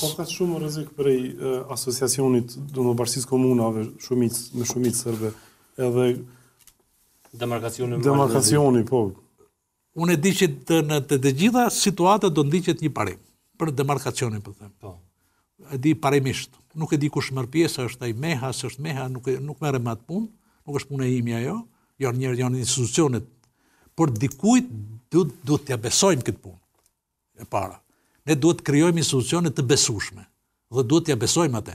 Po ka shumë rrezik për asociacionit domo bashkis komunave shumic me shumic serbe edhe demarkacioni demarkacioni po unë di që të në të, të gjitha situatat do ndiqet një parim për demarkacionin po them po e di parimisht nuk e di kush merr pjesë, është ai meha është meha nuk e, nuk merr më atë punë nuk është puna ime ajo jo janë janë institucionet por dikujt duhet duhet t'ia besojmë këtë punë e para ne duhet të krijojmë institucione të besueshme dhe duhet t'ia besojmë atë.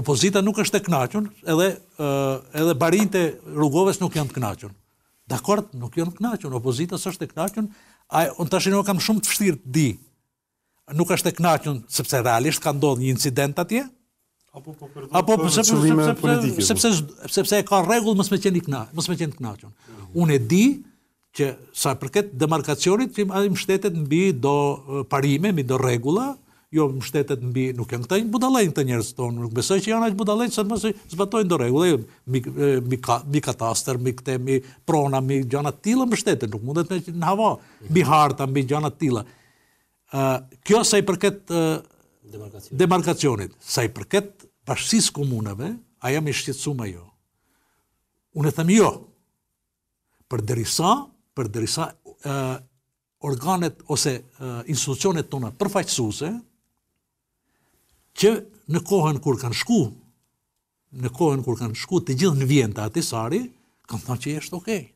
Opozita nuk është e kënaqur, edhe uh, edhe barinte rrugoves nuk janë të kënaqur. Dakor, nuk janë të kënaqur, opozita s'është e kënaqur, ai on tash ne kam shumë të vështirë të di. Nuk është e kënaqur sepse realisht ka ndodhur një incident atje? Apo po përdor. Apo po sepse sepse sepse sepse ka rregull mos më qenë i kënaqur, mos më qenë të kënaqur. Unë e di që sa përket demarkacionit, që i më shtetet në bi do parime, mi do regula, jo më shtetet në bi, nuk janë këta i budalajnë të njerës tonë, nuk besoj që janë aqë budalajnë, sa mësë zbatojnë do regula, jo, mi kataster, mi këte, mi prona, mi gjana tila më shtetet, nuk mundet me që në hava, mi harta, mi gjana tila. Kjo sa i përket demarkacionit, sa i përket bashkësis komunave, a jam i shqetsu jo. Unë e thëmë jo, për derisa, për derisa organet ose institucionet tona përfaqësuse, që në kohën kur kanë shku, në kohën kur kanë shku të gjithë në vjenë të atisari, kanë thënë që jeshtë okej.